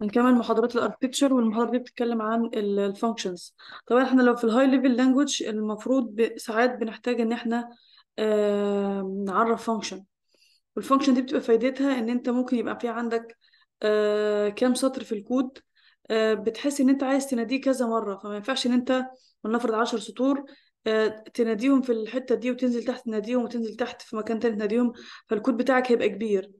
هنكمل محاضرات الاركتكتشر والمحاضره دي بتتكلم عن الفانكشنز طبعا احنا لو في الهاي ليفل لانجوج المفروض ساعات بنحتاج ان احنا نعرف فانكشن والفانكشن دي بتبقى فايدتها ان انت ممكن يبقى في عندك آه، كام سطر في الكود آه، بتحس ان انت عايز تناديه كذا مره فما ينفعش ان انت ولنفرض 10 سطور آه، تناديهم في الحته دي وتنزل تحت تناديهم وتنزل تحت في مكان تاني تناديهم فالكود بتاعك هيبقى كبير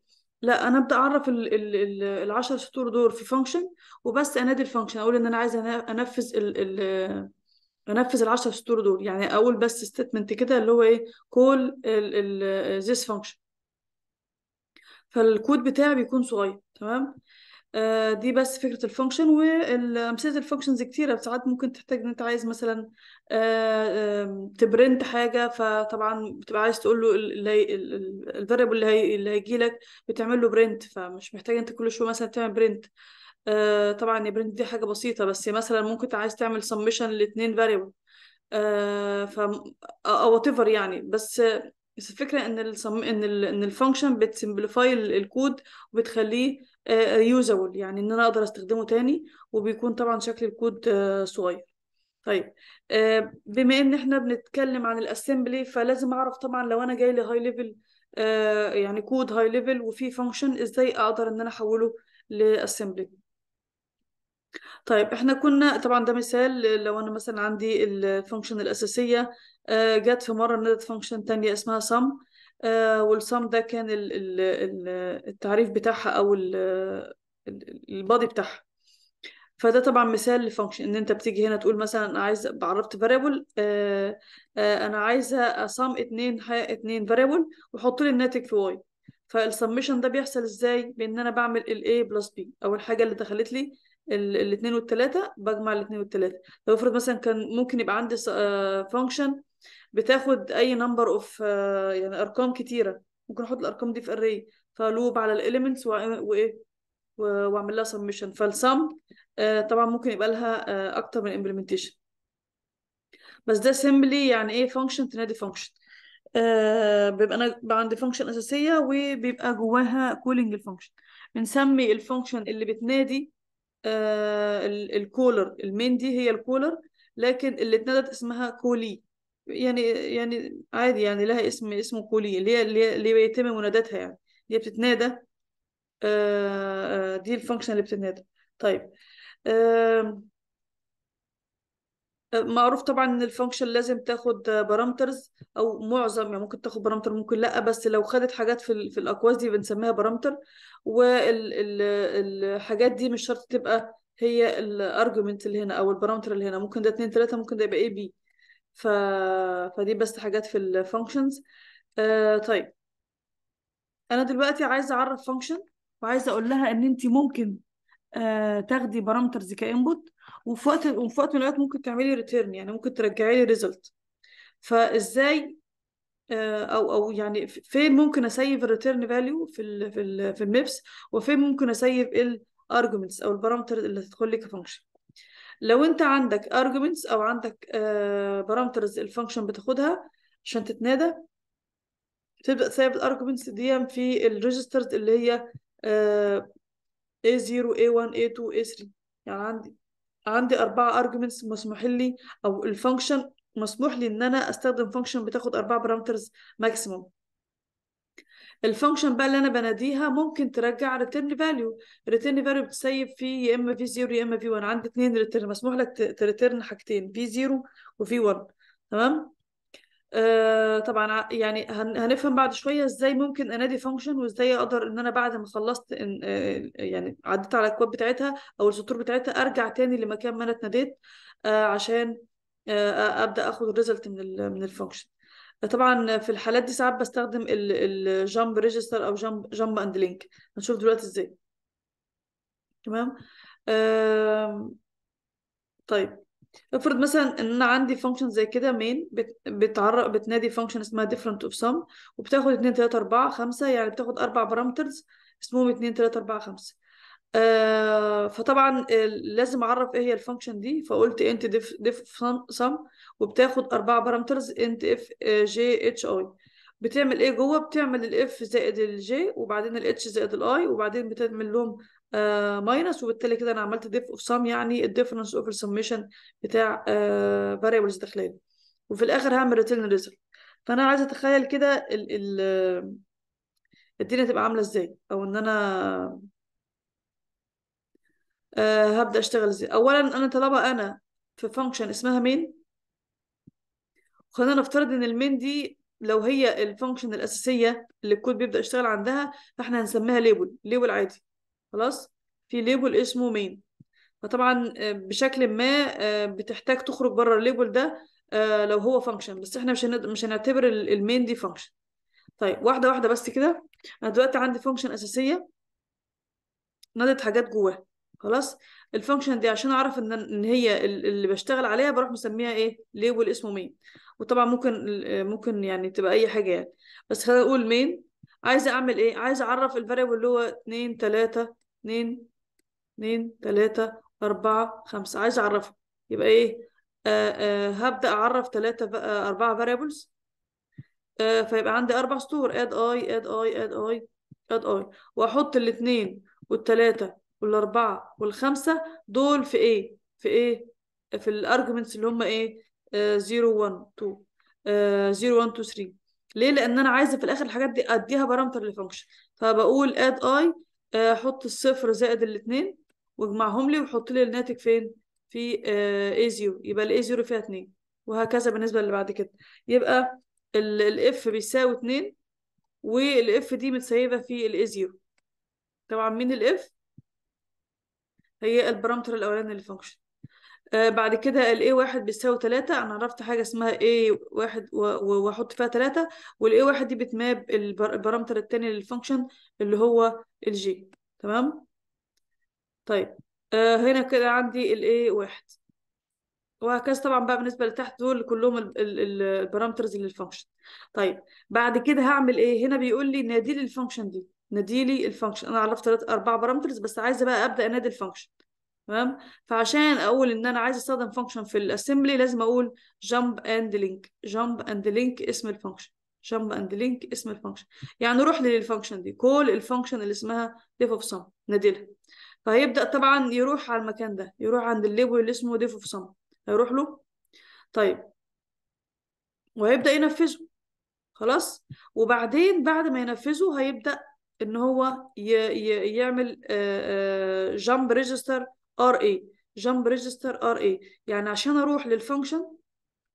لا انا ابدا اعرف ال ال ال العشر سطور دول في فانكشن وبس انادي الفانكشن اقول ان انا عايز انفذ ال ال انفذ العشر سطور دول يعني اقول بس ستيتمنت كده اللي هو ايه كول ذيس فانكشن فالكود بتاعي بيكون صغير تمام آه، دي بس فكره الفانكشن وامثله الفانكشنز كتيره ساعات ممكن تحتاج ان انت عايز مثلا آه، تبرنت حاجه فطبعا بتبقى عايز تقول له الفاريبل اللي هي اللي هيجي لك بتعمل له برنت فمش محتاج انت كل شويه مثلا تعمل برنت آه، طبعا البرنت دي حاجه بسيطه بس مثلا ممكن عايز تعمل سمشن لاثنين فاريبل ف او تيفر يعني بس بس الفكره ان الصم... ان ال... ان الفانكشن بتسمبليفاي الكود وبتخليه ريوزابل آه، يعني ان انا اقدر استخدمه تاني وبيكون طبعا شكل الكود آه، صغير طيب آه، بما ان احنا بنتكلم عن الاسمبلي فلازم اعرف طبعا لو انا جاي high level ليفل يعني كود هاي ليفل وفي فانكشن ازاي اقدر ان انا احوله لاسمبلي طيب احنا كنا طبعا ده مثال لو انا مثلا عندي الفانكشن الاساسيه آه، جت في مره نادت فانكشن تانية اسمها sum آه، والسم ده كان التعريف بتاعها او البادي بتاعها فده طبعا مثال لفانكشن ان انت بتيجي هنا تقول مثلا انا عايز عرفت فاريبل آه، انا عايزه اصام اتنين اتنين فاريبل وحط لي الناتج في واي فالسمشن ده بيحصل ازاي بان انا بعمل ال a بلس b اول حاجه اللي دخلت لي الاثنين والثلاثه بجمع الاثنين والثلاثه لو افرض مثلا كان ممكن يبقى عندي فانكشن آه، بتاخد اي نمبر اوف آه، يعني ارقام كتيره ممكن احط الارقام دي في اري فلوب على الاليمنتس وايه واعمل لها سمشن فالسم آه، طبعا ممكن يبقى لها اكتر من امبلمنتيشن بس ده سيمبلي يعني ايه فانكشن تنادي فانكشن آه بيبقى انا بيبقى عندي فانكشن اساسيه وبيبقى جواها كولينج الفانكشن بنسمي الفانكشن اللي بتنادي آه، الكولر المين دي هي الكولر لكن اللي اتندت اسمها كولي يعني يعني عادي يعني لها اسم اسمه كولي اللي هي اللي بيتم مناداتها يعني دي بتتنادى آه، آه، دي الفانكشن اللي بتتنادى طيب معروف طبعا ان الفانكشن لازم تاخد بارامترز او معظم يعني ممكن تاخد بارامتر ممكن لا بس لو خدت حاجات في في الاكواز دي بنسميها بارامتر والحاجات دي مش شرط تبقى هي الارجيومنت اللي هنا او البارامتر اللي هنا ممكن ده 2 3 ممكن ده يبقى اي بي ف... فدي بس حاجات في الفانكشنز آه، طيب انا دلوقتي عايزه اعرف فانكشن وعايزه اقول لها ان انت ممكن آه، تاخدي بارامترز كانبوت وفي وقت وفي وقت من الوقت ممكن تعملي ريتيرن يعني ممكن ترجعي لي ريزلت فازاي آه، او او يعني فين ممكن اسيف الريتيرن فاليو في الـ في الـ في الميبس وفين ممكن اسيف الارجمنتس او البارامتر اللي هتدخل لي كفانكشن لو انت عندك ارجمنتس او عندك بارامترز آه، الفانكشن بتاخدها عشان تتنادى تبدا تسيب الارجمنتس دي في الريجسترز اللي هي A0 A1 A2 A3 يعني عندي عندي أربعة arguments مسموح لي أو الفانكشن مسموح لي إن أنا أستخدم فانكشن بتاخد أربعة بارامترز ماكسيموم الفانكشن بقى اللي انا بناديها ممكن ترجع return value return value بتسيب فيه يا اما في زيرو يا اما في 1 عندي اتنين return مسموح لك return حاجتين في زيرو وفي 1 تمام آه، طبعا يعني هنفهم بعد شويه ازاي ممكن انادي فانكشن وازاي اقدر ان انا بعد ما خلصت إن آه، يعني عديت على الكود بتاعتها او السطور بتاعتها ارجع تاني لمكان ما انا اتناديت آه، عشان ابدا اخد الريزلت من من الفانكشن طبعا في الحالات دي ساعات بستخدم الجامب ريجستر او جامب جامب اند لينك هنشوف دلوقتي ازاي تمام طيب افرض مثلا ان انا عندي فانكشن زي كده مين بتعرق بتنادي فانكشن اسمها different of sum وبتاخد 2 3 4 5 يعني بتاخد اربع بارامترز اسمهم 2 3 4 5 فطبعا لازم اعرف ايه هي الفانكشن دي فقلت انت ديف ديف سم وبتاخد اربع بارامترز انت اف جي اتش اي بتعمل ايه جوه بتعمل الاف زائد الجي وبعدين الاتش زائد الاي وبعدين بتعمل لهم ماينس آه، وبالتالي كده انا عملت ديف اوف سام يعني الديفرنس اوف السميشن بتاع فاريبلز آه، داخلين وفي الاخر هعمل ريتيرن ريزلت فانا عايزه اتخيل كده ال ال آه، الدنيا تبقى عامله ازاي او ان انا أه هبدا اشتغل ازاي اولا انا طالما انا في فانكشن اسمها مين خلينا نفترض ان المين دي لو هي الفانكشن الاساسيه اللي الكود بيبدا يشتغل عندها فاحنا هنسميها ليبل ليبل عادي خلاص في ليبل اسمه مين فطبعا آه، بشكل ما آه، بتحتاج تخرج بره الليبل ده آه، لو هو فانكشن بس احنا مش مش هنعتبر المين دي فانكشن طيب واحده واحده بس كده انا دلوقتي عندي فانكشن اساسيه نادت حاجات جواها خلاص الفانكشن دي عشان اعرف ان ان هي اللي بشتغل عليها بروح مسميها ايه ليبل اسمه مين وطبعا ممكن ممكن يعني تبقى اي حاجه يعني بس خلينا نقول مين عايزه اعمل ايه عايزه اعرف الفاريبل اللي هو 2 3 2 2 3 4 5 عايزه اعرفه يبقى ايه آه آه هبدا اعرف 3 4 فاريبلز آه، فيبقى عندي اربع سطور اد اي اد اي اد اي اد اي واحط الاثنين والثلاثه والاربعه والخمسه دول في ايه في ايه في الارجمنتس اللي هم ايه 0 1 2 0 1 2 3 ليه لان انا عايزه في الاخر الحاجات دي اديها بارامتر للفانكشن فبقول اد اي احط الصفر زائد الاثنين واجمعهم لي وحط لي الناتج فين في اي آه، زيرو يبقى الاي زيرو فيها 2 وهكذا بالنسبه للي بعد كده يبقى الاف بيساوي 2 والاف دي متسيبه في الاي زيرو طبعا مين الاف هي البارامتر الاولاني للفانكشن آه، بعد كده ال A1 بيساوي 3 أنا عرفت حاجة اسمها A1 وأحط فيها 3 وال A1 دي بتماب البارامتر التاني للفانكشن اللي هو G تمام طيب آه، هنا كده عندي ال A1 وهكذا طبعا بقى بالنسبه لتحت دول كلهم البارامترز للفانكشن طيب بعد كده هعمل ايه هنا بيقول لي نادي لي الفانكشن دي نادي لي الفانكشن انا عرفت اربع بارامترز بس عايزه بقى ابدا انادي الفانكشن تمام فعشان اقول ان انا عايز استخدم فانكشن في الاسمبلي لازم اقول جامب اند لينك جامب اند لينك اسم الفانكشن جامب اند لينك اسم الفانكشن يعني روح للفانكشن دي كول الفانكشن اللي اسمها ديف اوف سم ناديلها فهيبدا طبعا يروح على المكان ده يروح عند الليبل اللي اسمه ديف اوف سم هيروح له طيب وهيبدا ينفذه خلاص وبعدين بعد ما ينفذه هيبدا ان هو ي ي يعمل جامب ريجستر ار اي جمب ريجستر ار اي يعني عشان اروح للفانكشن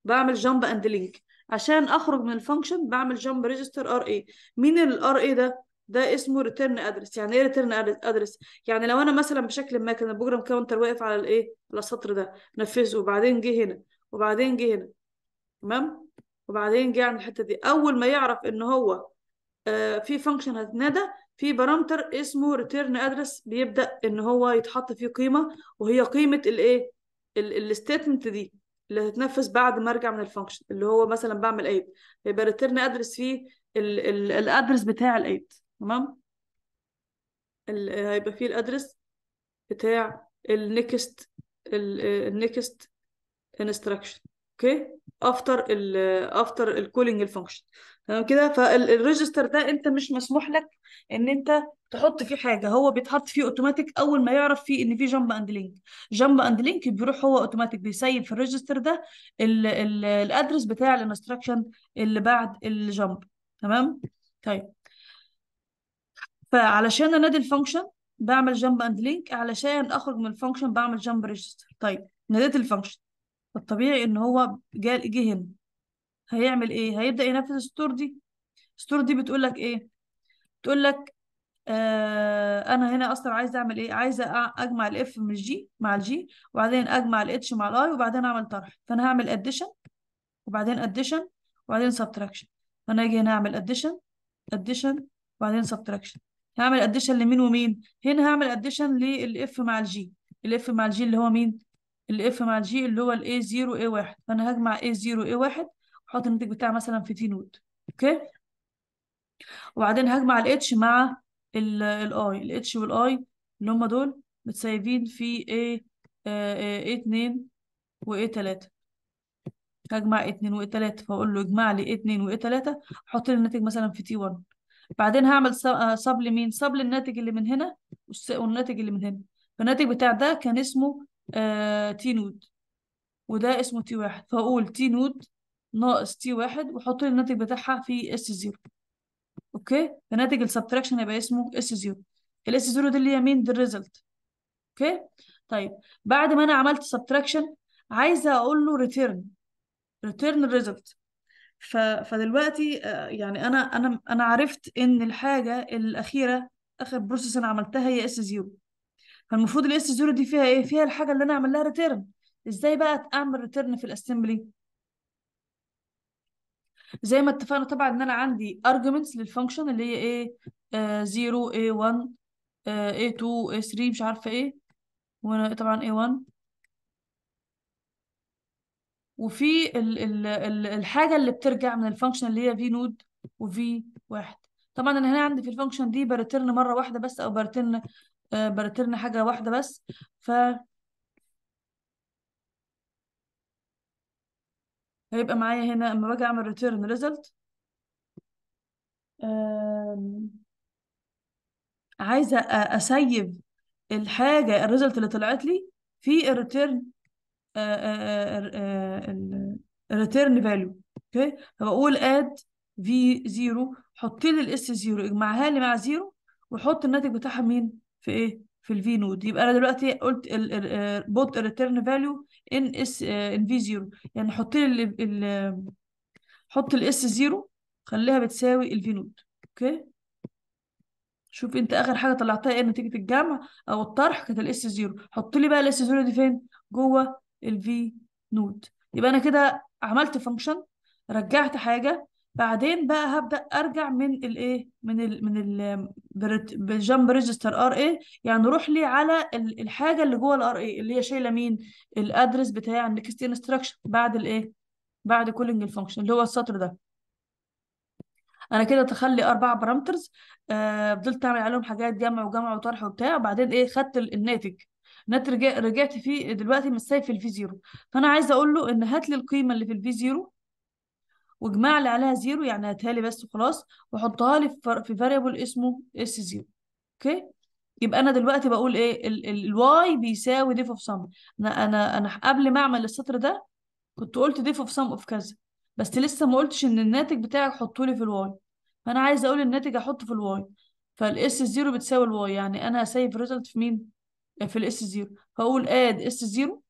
بعمل جمب اند لينك عشان اخرج من الفانكشن بعمل جمب ريجستر ار اي مين الار اي ده ده اسمه ريتيرن ادرس يعني ايه ريتيرن ادرس يعني لو انا مثلا بشكل ما كان البروجرام كاونتر واقف على الايه على السطر ده نفذه وبعدين جه هنا وبعدين جه هنا تمام وبعدين جه عند الحته دي اول ما يعرف ان هو آه في فانكشن هتنادى في بارامتر اسمه ريتيرن ادرس بيبدا ان هو يتحط فيه قيمه وهي قيمه الايه الستيتمنت دي اللي هتتنفذ بعد ما ارجع من الفانكشن اللي هو مثلا بعمل ايد يبقى ريتيرن ادرس فيه الادرس بتاع الايد تمام هيبقى فيه الادرس بتاع النكست النكست انستراكشن اوكي افتر ال افتر الكولينج الفانكشن تمام كده فالريجستر ده انت مش مسموح لك ان انت تحط فيه حاجه هو بيتحط فيه اوتوماتيك اول ما يعرف فيه ان فيه جامب اند لينك جامب اند لينك بيروح هو اوتوماتيك بيسيب في الريجستر ده الادرس بتاع الانستراكشن اللي بعد الجامب تمام طيب فعلشان انادي الفانكشن بعمل جامب اند لينك علشان اخرج من الفانكشن بعمل جامب ريجستر طيب ناديت الفانكشن فالطبيعي ان هو جه جه هنا هيعمل ايه هيبدا ينفذ السطور دي السطور دي بتقول لك ايه بتقول لك آه انا هنا اصلا عايزه اعمل ايه عايزه اجمع الاف من الجي مع الجي وبعدين اجمع الاتش مع الاي وبعدين اعمل طرح فانا هعمل اديشن وبعدين اديشن وبعدين سبتراكشن فانا اجي هنا اعمل اديشن اديشن وبعدين سبتراكشن هعمل اديشن لمين ومين هنا هعمل اديشن للاف مع الجي الاف مع الجي اللي هو مين ال الاف مع الجي اللي هو ال الاي 0 اي 1 فانا هجمع اي 0 اي 1 واحط الناتج بتاعي مثلا في تي نوت اوكي وبعدين هجمع الاتش مع الاي الاتش والاي اللي هم دول متسايبين في اي اي 2 واي 3 هجمع اي 2 واي 3 فاقول له اجمع لي اي 2 واي 3 احط لي الناتج مثلا في تي 1 بعدين هعمل صب آه، لمين صب للناتج اللي من هنا والناتج اللي من هنا فالناتج بتاع ده كان اسمه تي آه، نود وده اسمه تي واحد فأقول تي نود ناقص تي واحد وأحط لي الناتج بتاعها في اس زيرو أوكي فناتج السبتراكشن هيبقى اسمه اس زيرو الاس زيرو دي اللي هي مين دي الريزلت أوكي طيب بعد ما أنا عملت سبتراكشن عايزة أقول له ريتيرن ريتيرن الريزلت ف... فدلوقتي آه، يعني أنا أنا أنا عرفت إن الحاجة الأخيرة آخر بروسيس أنا عملتها هي اس زيرو فالمفروض الاس 0 دي فيها ايه فيها الحاجه اللي انا اعمل لها ريتيرن ازاي بقى اعمل ريتيرن في الاسمبلي زي ما اتفقنا طبعا ان انا عندي arguments للفانكشن اللي هي ايه 0 آه، a 1 آه، a 2 a 3 مش عارفه ايه وانا طبعا a 1 وفي الـ الـ الـ الحاجه اللي بترجع من الفانكشن اللي هي في نود وفي واحد طبعا انا هنا عندي في الفانكشن دي برترن مره واحده بس او برترن آه، برترن حاجة واحدة بس ف هيبقى معايا هنا اما باجي اعمل ريتيرن ريزلت عايزه اسيب الحاجه الريزلت اللي طلعت لي في الريتيرن الريتيرن فاليو اوكي فبقول اد في زيرو حط لي الاس زيرو اجمعها لي مع زيرو وحط الناتج بتاعها مين في ايه في الفي نود يبقى انا دلوقتي قلت بوت ريتيرن فاليو ان اس ان في زيرو يعني حط لي ال حط الاس زيرو خليها بتساوي الفي نود اوكي شوف انت اخر حاجه طلعتها ايه نتيجه الجمع او الطرح كانت الاس زيرو حط لي بقى الاس زيرو دي فين جوه الفي نود يبقى انا كده عملت فانكشن رجعت حاجه بعدين بقى هبدأ أرجع من الإيه من الـ من ال بالجمب ريجستر ار اي يعني روح لي على الحاجة اللي جوه الار اي اللي هي شايلة مين الأدرس بتاع النكست انستراكشن بعد الإيه بعد كولينج الفانكشن اللي هو السطر ده انا كده تخلي اربع بارامترز آه فضلت اعمل عليهم حاجات جمع وجمع وطرح وبتاع وبعدين ايه خدت الناتج الناتج رجعت فيه دلوقتي مش سايب في الفي زيرو فانا عايزه اقول له ان هات لي القيمه اللي في الفي زيرو واجمع لي عليها زيرو يعني هاتها لي بس وخلاص واحطها لي في فاريبل اسمه اس زيرو اوكي يبقى انا دلوقتي بقول ايه الواي بيساوي ديف اوف سم انا انا انا قبل ما اعمل السطر ده كنت قلت ديف اوف سم اوف كذا بس لسه ما قلتش ان الناتج بتاعك حطه لي في الواي فانا عايز اقول الناتج احطه في الواي فالاس زيرو بتساوي الواي يعني انا هسيب ريزلت في مين في الاس زيرو فاقول اد اس زيرو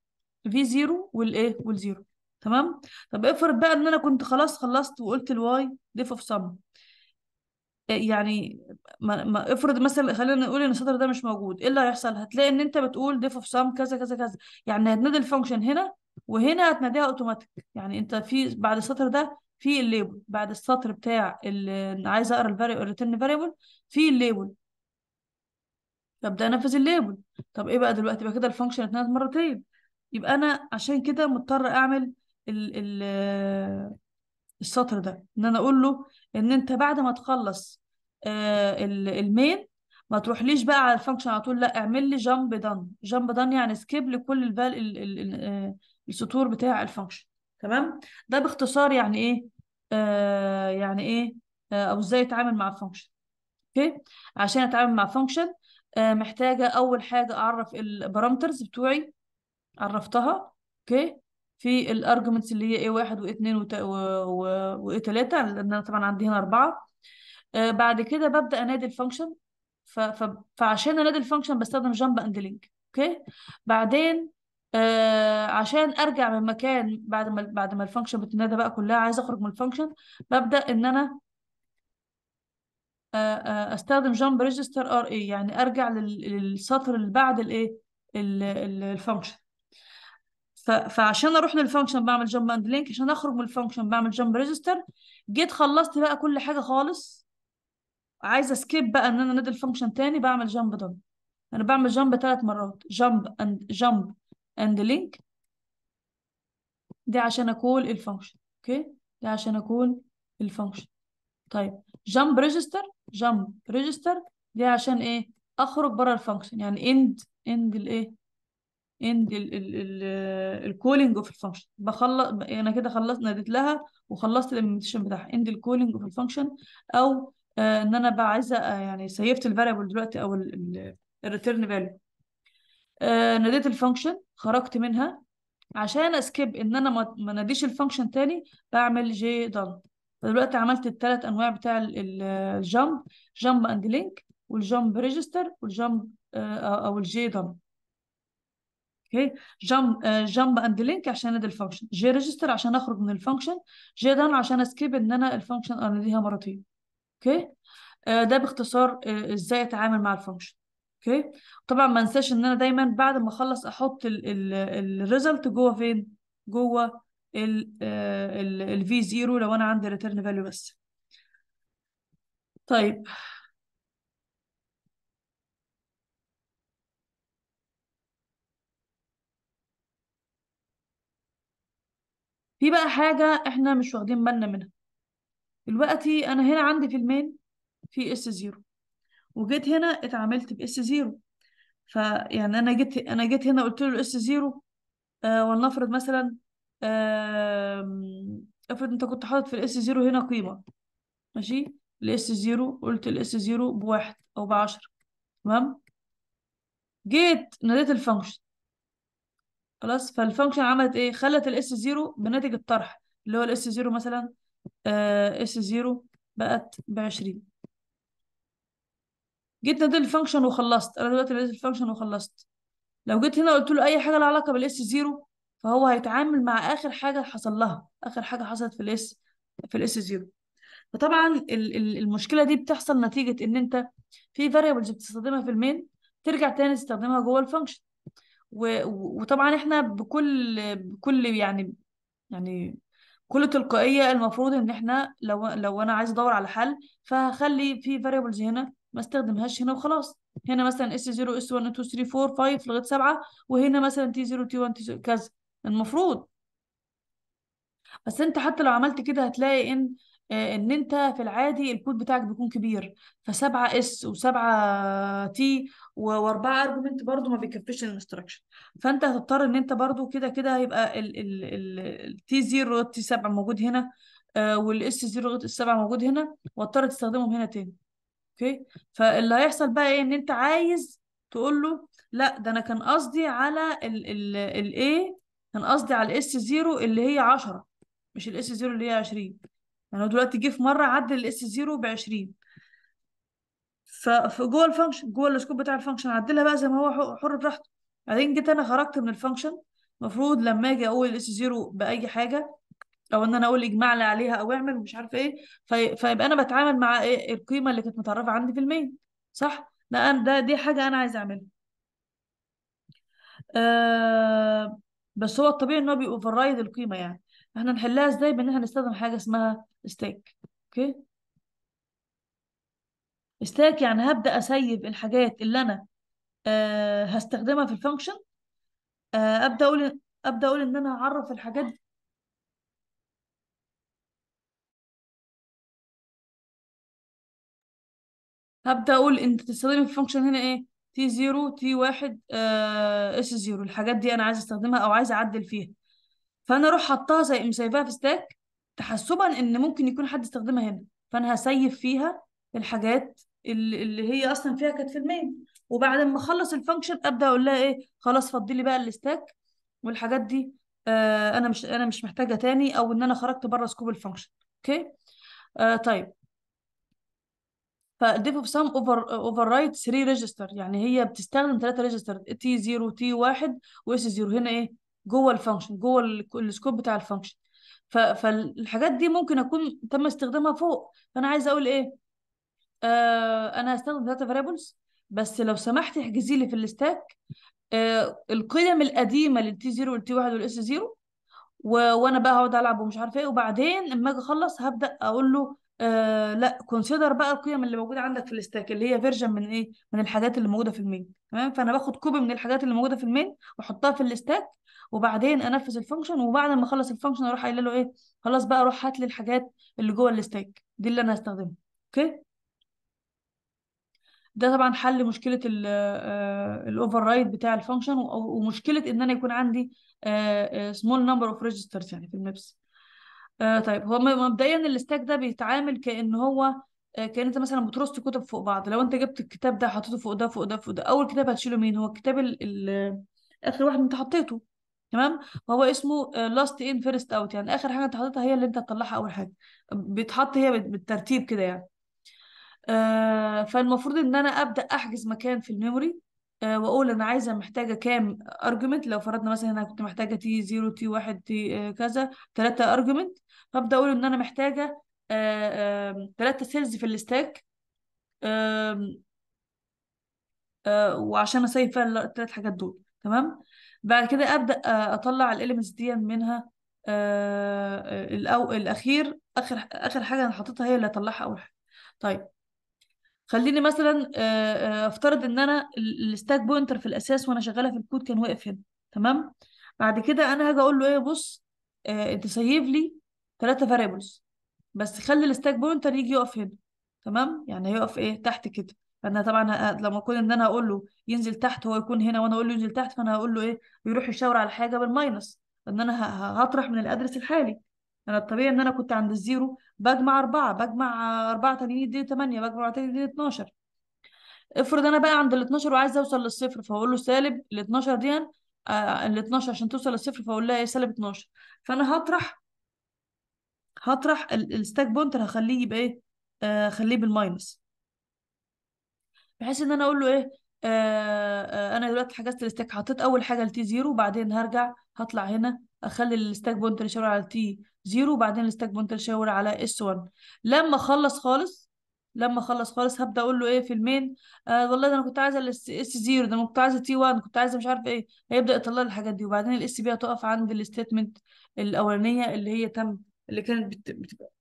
في زيرو والايه والزيرو تمام طب افرض بقى ان انا كنت خلاص خلصت وقلت الواي ديف اوف سم يعني ما ما افرض مثلا خلينا نقول ان السطر ده مش موجود ايه اللي هيحصل هتلاقي ان انت بتقول ديف اوف سم كذا كذا كذا يعني هتنادي الفانكشن هنا وهنا هتناديها اوتوماتيك يعني انت في بعد السطر ده في الليبل بعد السطر بتاع اللي عايز اقرا الفاريبل الريتيرن فاريبل في الليبل فابدا انفذ الليبل طب ايه بقى دلوقتي بقى كده الفانكشن اتنادت مرتين يبقى انا عشان كده مضطر اعمل ال ال السطر ده ان انا اقول له ان انت بعد ما تخلص آه، المين ما تروحليش بقى على الفانكشن على طول لا اعمل لي جامب دان جامب دان يعني سكيب لكل الفال ال ال آه، السطور بتاع الفانكشن تمام ده باختصار يعني ايه آه يعني ايه آه او ازاي اتعامل مع الفانكشن اوكي عشان اتعامل مع فانكشن آه محتاجه اول حاجه اعرف البارامترز بتوعي عرفتها اوكي في الارجمنتس اللي هي A1 و 2 و 3 لان انا طبعا عندي هنا اربعه آه، بعد كده ببدا انادي الفانكشن فعشان انادي الفانكشن بستخدم جامب اند لينك اوكي بعدين آه، عشان ارجع من مكان بعد ما بعد ما الفانكشن بتنادى بقى كلها عايز اخرج من الفانكشن ببدا ان انا آه، استخدم جامب ريجستر ار اي يعني ارجع للسطر اللي بعد الايه الفانكشن ف... فعشان اروح للفانكشن بعمل جمب اند لينك عشان اخرج من الفانكشن بعمل جمب ريجستر جيت خلصت بقى كل حاجه خالص عايزه سكيب بقى ان انا نادي الفانكشن تاني بعمل جمب دون انا بعمل جمب ثلاث مرات جمب اند جمب اند لينك دي عشان اقول الفانكشن اوكي دي عشان اقول الفانكشن طيب جمب ريجستر جمب ريجستر دي عشان ايه اخرج بره الفانكشن يعني اند اند الايه اند الكولينج اوف الفانكشن بخلص انا كده خلصت ناديت لها وخلصت الامبلمنتيشن بتاعها اند الكولينج اوف الفانكشن او آه، ان انا بقى عايزه آه، يعني سيفت الفاريبل دلوقتي او الريتيرن فاليو آه، ناديت الفانكشن خرجت منها عشان اسكيب ان انا ما ناديش الفانكشن تاني بعمل جي دال فدلوقتي عملت الثلاث انواع بتاع الجامب جامب اند لينك والجامب ريجستر والجامب او الجي دال اوكي جامب جامب اند لينك عشان ادي الفانكشن جي ريجستر عشان اخرج من الفانكشن جي دان عشان اسكيب ان انا الفانكشن اناديها مرتين اوكي آه، ده باختصار آه، ازاي اتعامل مع الفانكشن اوكي طبعا ما انساش ان انا دايما بعد ما اخلص احط الريزلت جوه فين جوه ال آه، v 0 لو انا عندي ريتيرن فاليو بس طيب في بقى حاجة احنا مش واخدين بالنا منها دلوقتي انا هنا عندي في المين في اس زيرو وجيت هنا اتعاملت باس زيرو فيعني انا جيت انا جيت هنا قلت له اس زيرو آه ولنفرض مثلا آه افرض انت كنت حاطط في الاس زيرو هنا قيمة ماشي الاس زيرو قلت الاس زيرو بواحد او بعشرة تمام جيت ناديت الفانكشن خلاص فالفانكشن عملت ايه خلت الاس 0 بناتج الطرح اللي هو الاس 0 مثلا اس آه، 0 بقت ب 20 جيت ناديت الفانكشن وخلصت انا دلوقتي ناديت الفانكشن وخلصت لو جيت هنا قلت له اي حاجه لها علاقه بالاس 0 فهو هيتعامل مع اخر حاجه حصل لها اخر حاجه حصلت في الاس في الاس 0 فطبعا المشكله دي بتحصل نتيجه ان انت في فاريبلز بتستخدمها في المين ترجع تاني تستخدمها جوه الفانكشن و... وطبعا احنا بكل بكل يعني يعني كل تلقائية المفروض ان احنا لو لو انا عايز ادور على حل فهخلي في فاريبلز هنا ما استخدمهاش هنا وخلاص هنا مثلا اس 0 اس 1 2 3 4 5 لغاية 7 وهنا مثلا تي 0 تي 1 تي 0 كذا المفروض بس انت حتى لو عملت كده هتلاقي ان آه، ان انت في العادي الكود بتاعك بيكون كبير ف7 اس و7 تي و4 ارجمنت برضو ما بيكفيش الانستراكشن فانت هتضطر ان انت برضو كده كده هيبقى التي 0 والتي 7 موجود هنا والاس 0 والاس 7 موجود هنا واضطر تستخدمهم هنا تاني اوكي فاللي هيحصل بقى ايه ان انت عايز تقول له لا ده انا كان قصدي على الاي كان قصدي على الاس 0 اللي هي 10 مش الاس 0 اللي هي 20 يعني هو دلوقتي جه في مره عدل الاس 0 ب 20 فجوه الفانكشن جوه السكوب بتاع الفانكشن عدلها بقى زي ما هو حر براحته بعدين جيت انا خرجت من الفانكشن المفروض لما اجي اقول الاس 0 باي حاجه او ان انا اقول اجمع لي عليها او اعمل مش عارفه ايه في... فيبقى انا بتعامل مع ايه القيمه اللي كانت متعرفه عندي في المين صح انا ده دي حاجه انا عايزه اعملها آه بس هو الطبيعي ان هو بيوفر رايد القيمه يعني احنا نحلها ازاي بان احنا نستخدم حاجه اسمها ستاك اوكي ستاك يعني هبدا اسيب الحاجات اللي انا أه هستخدمها في الفانكشن أه ابدا اقول ابدا اقول ان انا هعرف الحاجات دي. هبدا اقول انت تستخدم الفانكشن هنا ايه تي 0 تي 1 اس 0 الحاجات دي انا عايز استخدمها او عايز اعدل فيها فانا اروح حطها زي مش في ستاك تحسبا ان ممكن يكون حد استخدمها هنا فانا هسيف فيها الحاجات اللي هي اصلا فيها كانت في المين وبعد ما اخلص الفانكشن ابدا اقول لها ايه خلاص فضي لي بقى الستاك والحاجات دي آه انا مش انا مش محتاجه تاني او ان انا خرجت بره سكوب الفانكشن اوكي آه طيب فديف اوف سام اوفر اوفر رايت 3 ريجستر يعني هي بتستخدم 3 ريجستر تي 0 تي 1 واس 0 هنا ايه جوه الفانكشن جوه السكوب بتاع الفانكشن فالحاجات دي ممكن اكون تم استخدامها فوق فانا عايزه اقول ايه آه انا هستخدم داتا فاريبلز بس لو سمحت احجزي لي في الاستاك آه القيم القديمه للتي 0 والتي 1 والاس 0 وانا بقى هقعد العب ومش عارف ايه وبعدين اما اجي اخلص هبدا اقول له آه لا كونسيدر بقى القيم اللي موجوده عندك في الاستاك اللي هي فيرجن من ايه من الحاجات اللي موجوده في المين تمام فانا باخد كوبي من الحاجات اللي موجوده في المين واحطها في الاستاك وبعدين انفذ الفانكشن وبعد ما اخلص الفانكشن اروح قايله له ايه خلاص بقى روح هات لي الحاجات اللي جوه الستاك دي اللي انا هستخدمها اوكي ده طبعا حل مشكله الاوفر آه، رايد آه، بتاع الفانكشن ومشكله ان انا يكون عندي سمول نمبر اوف ريجسترز يعني في المبس آه، طيب هو مبدئيا الستاك ده بيتعامل كان هو كان انت مثلا بترص كتب فوق بعض لو انت جبت الكتاب ده حطيته فوق ده فوق ده فوق ده اول كتاب هتشيله مين هو الكتاب ال اخر واحد انت حطيته تمام وهو اسمه لاست ان فيرست اوت يعني اخر حاجه انت حاططها هي اللي انت هتطلعها اول حاجه بيتحط هي بالترتيب كده يعني آه فالمفروض ان انا ابدا احجز مكان في الميموري آه واقول انا عايزه محتاجه كام ارجمنت لو فرضنا مثلا انا كنت محتاجه تي 0 تي 1 تي كذا ثلاثه ارجمنت فابدا اقول ان انا محتاجه ثلاثه آه، سيلز في الستاك آه، وعشان اسيب فيها الثلاث حاجات دول تمام بعد كده ابدا آه، اطلع الاليمنتس دي منها آه، الأو... الاخير اخر اخر حاجه انا حاططها هي اللي هطلعها اول حاجه طيب خليني مثلا آه، افترض ان انا الستاك بوينتر في الاساس وانا شغاله في الكود كان واقف هنا تمام بعد كده انا هاجي اقول له ايه بص انت سيف لي ثلاثه فاريبلز بس خلي الستاك بوينتر يجي يقف هنا تمام يعني هيقف ايه تحت كده فانا طبعا لما اكون ان انا اقول له ينزل تحت هو يكون هنا وانا اقول له ينزل تحت فانا هقول له ايه يروح يشاور على حاجه بالماينس ان انا هطرح من الادرس الحالي انا الطبيعي ان انا كنت عند الزيرو بجمع أربعة بجمع أربعة تانيين يديني 8 بجمع تاني يديني 12 افرض انا بقى عند ال 12 وعايزه اوصل للصفر فاقول له سالب ال 12 دي آه، ال 12 عشان توصل للصفر فاقول لها ايه سالب 12 فانا هطرح هطرح الستاك بوينتر هخليه يبقى ايه اخليه آه، بالماينس بحيث ان انا اقول له ايه آه, آه، انا دلوقتي حجزت الستاك حطيت اول حاجه لتي زيرو بعدين هرجع هطلع هنا اخلي الستاك بوينتر يشاور على تي زيرو وبعدين الستاك بوينتر يشاور على اس 1 لما اخلص خالص لما اخلص خالص هبدا اقول له ايه في المين آه والله ده انا كنت عايزه الاس 0 ده انا كنت عايزه تي 1 كنت عايزه مش عارف ايه هيبدا يطلع لي الحاجات دي وبعدين الاس بي هتقف عند الاستيتمنت الاولانيه اللي هي تم اللي كانت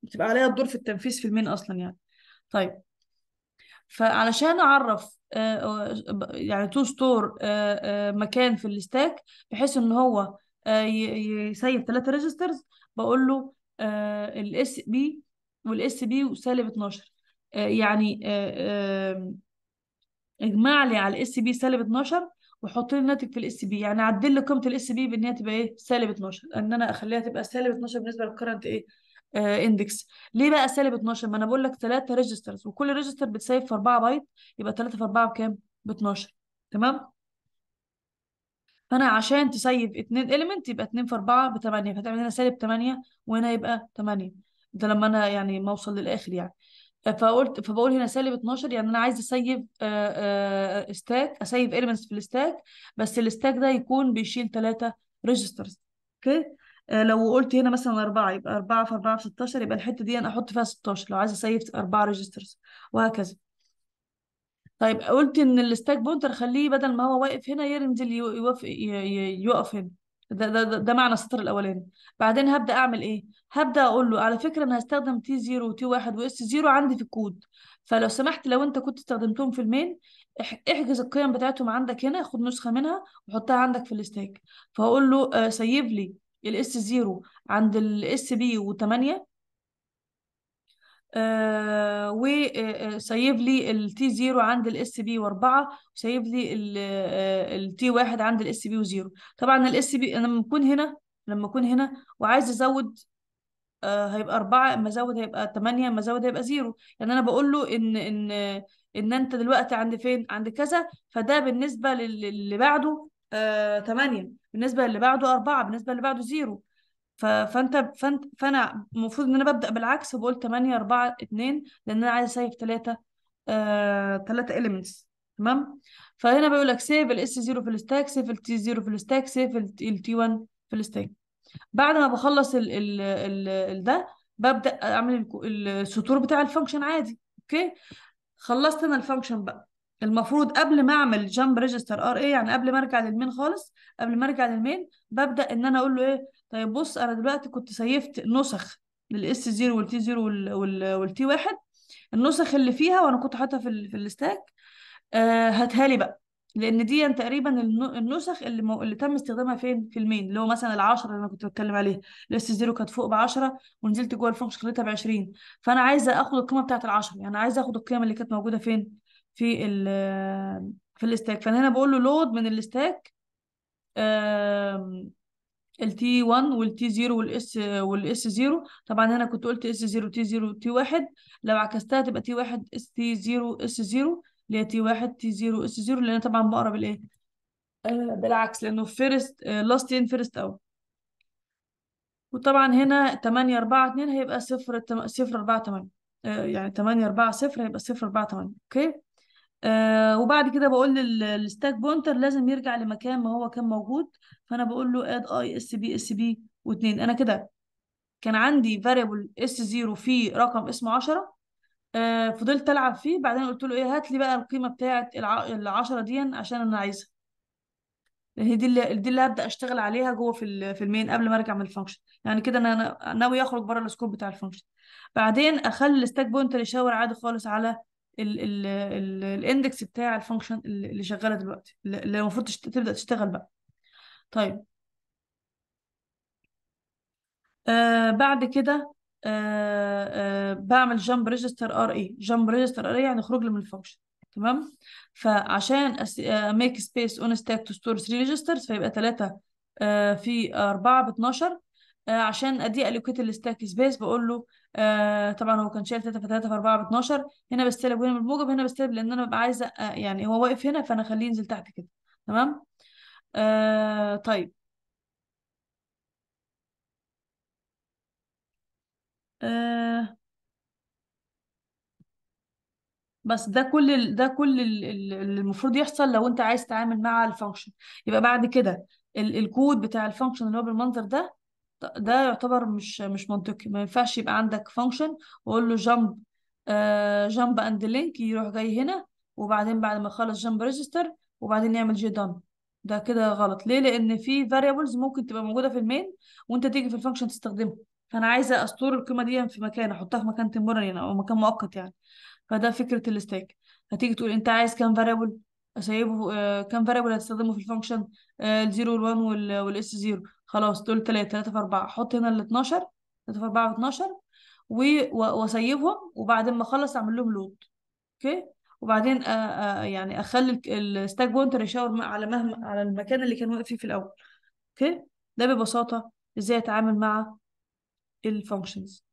بتبقى عليها الدور في التنفيذ في المين اصلا يعني طيب فعلشان اعرف آه، آه، يعني تو ستور آه، مكان في الستاك بحيث ان هو يسيب ثلاثة ريجسترز بقول له الاس بي والاس بي وسالب 12 يعني اجمع لي على الاس بي سالب 12 وحط لي الناتج في الاس بي يعني عدل لي قيمه الاس بي بان هي تبقى ايه سالب 12 ان انا اخليها تبقى سالب 12 بالنسبه للكرنت ايه اندكس آه، ليه بقى سالب 12 ما انا بقول لك 3 ريجسترز وكل ريجستر بتسيب في 4 بايت يبقى 3 في 4 بكام ب 12 تمام فانا عشان تسيب 2 اليمنت يبقى 2 في 4 ب 8 فتعمل هنا سالب 8 وهنا يبقى 8 ده لما انا يعني ما اوصل للاخر يعني فقلت فبقول هنا سالب 12 يعني انا عايز اسيب آآ آه، آه، ستاك اسيب اليمنتس في الستاك بس الستاك ده يكون بيشيل 3 ريجسترز اوكي okay. آه، لو قلت هنا مثلا أربعة يبقى أربعة في أربعة في 16 يبقى الحتة دي أنا أحط فيها 16 لو عايزة أسيف أربعة ريجسترز وهكذا طيب قلت إن الستاك بونتر خليه بدل ما هو واقف هنا ينزل يوقف يوقف هنا ده, ده, ده, ده معنى السطر الأولاني بعدين هبدأ أعمل إيه؟ هبدأ أقول له على فكرة أنا هستخدم تي 0 وتي 1 وإس 0 عندي في الكود فلو سمحت لو أنت كنت استخدمتهم في المين احجز القيم بتاعتهم عندك هنا خد نسخة منها وحطها عندك في الستاك فهقول له آه، سيب لي الاس 0 عند الاس بي و8 آه, آه،, آه، وسايب لي ال t آه، 0 عند الاس بي و4 وسايب لي ال t 1 عند الاس بي و0 طبعا الاس بي انا لما اكون هنا لما اكون هنا وعايز ازود آه هيبقى 4 اما ازود هيبقى 8 اما ازود هيبقى 0 يعني انا بقول له ان ان ان انت دلوقتي عند فين عند كذا فده بالنسبه للي بعده ثمانية آه، بالنسبة للي بعده أربعة بالنسبة للي بعده زيرو فانت فانت فانا المفروض ان انا ببدا بالعكس وبقول 8 4 2 لان انا عايز اسيف 3 3 elements تمام فهنا بيقول لك سيف الاس 0 في الستاك سيف التي 0 في الستاك سيف التي 1 في الستاك بعد ما بخلص ال ال ال ال ده ببدا اعمل السطور بتاع الفانكشن عادي اوكي خلصت انا الفانكشن بقى المفروض قبل ما اعمل جامب ريجستر ار اي يعني قبل ما ارجع للمين خالص قبل ما ارجع للمين ببدا ان انا اقول له ايه طيب بص انا دلوقتي كنت سيفت نسخ للاس 0 والتي 0 والتي 1 النسخ اللي فيها وانا كنت حاطها في, في الستاك آه، هاتها لي بقى لان دي تقريبا النسخ اللي مو... اللي تم استخدامها فين في المين اللي هو مثلا ال10 اللي انا كنت بتكلم عليها الاس 0 كانت فوق ب10 ونزلت جوه الفانكشن خليتها ب20 فانا عايزه اخد القيمه بتاعه ال10 يعني عايزه اخد القيمه اللي كانت موجوده فين في ال في الاستاك فانا هنا بقول له لود من الاستاك ال تي 1 وال تي 0 والاس والاس 0 طبعا هنا كنت قلت اس 0 تي 0 تي 1 لو عكستها تبقى تي 1 اس تي 0 اس 0 اللي هي تي 1 تي 0 اس 0 لان طبعا بقرا بالايه بالعكس لانه فيرست لاست ان فيرست اوت وطبعا هنا 8 4 2 هيبقى 0 0 4 8 يعني 8 4 0 هيبقى 0 4 8 اوكي آه، وبعد كده بقول للستاك بونتر لازم يرجع لمكان ما هو كان موجود فانا بقول له اد اي اس بي اس بي واثنين انا كده كان عندي فاريبل اس 0 فيه رقم اسمه 10 آه فضلت العب فيه بعدين قلت له ايه هات لي بقى القيمه بتاعه ال 10 دي عشان انا عايزها هي يعني دي اللي دي اللي هبدا اشتغل عليها جوه في في المين قبل ما ارجع من الفانكشن يعني كده انا ناوي اخرج بره السكوب بتاع الفانكشن بعدين اخلي الستاك بوينتر يشاور عادي خالص على الاندكس بتاع الفانكشن اللي شغاله دلوقتي اللي المفروض تبدا تشتغل بقى طيب آه بعد كده آه آه بعمل جامب ريجستر ار اي جامب ريجستر ار اي يعني خروج من الفانكشن تمام فعشان ميك سبيس اون ستاك تو ستور 3 ريجسترز فيبقى 3 آه، في 4 ب 12 آه، عشان ادي الوكيت الستاك سبيس بقول له آه طبعا هو كان شايل 3 في 3 في 4 ب 12 هنا بستلب وهنا بالموجب هنا بستلب لان انا ببقى عايزه آه يعني هو واقف هنا فانا اخليه ينزل تحت كده تمام آه طيب آه بس ده كل ده كل اللي المفروض يحصل لو انت عايز تتعامل مع الفانكشن يبقى بعد كده الكود بتاع الفانكشن اللي هو بالمنظر ده ده يعتبر مش مش منطقي ما ينفعش يبقى عندك فانكشن واقول له جامب جامب اند لينك يروح جاي هنا وبعدين بعد ما يخلص جامب ريجستر وبعدين يعمل جي دان ده كده غلط ليه لان في فاريبلز ممكن تبقى موجوده في المين وانت تيجي في الفانكشن تستخدمها فانا عايزه استور القيمه دي في مكان احطها في مكان تمبرري يعني او مكان مؤقت يعني فده فكره الاستاك هتيجي تقول انت عايز كام فاريبل اسيبه آه، كام فاريبل هتستخدمه في الفانكشن ال0 وال1 وال s0 خلاص دول 3 3 في 4 احط هنا ال12 3 في 4 في 12 واسيبهم وبعدين ما اخلص اعمل لهم لود اوكي وبعدين أ... أ... يعني اخلي الستاك بوينتر يشاور على مهما على المكان اللي كان واقف فيه في الاول اوكي ده ببساطه ازاي اتعامل مع الفانكشنز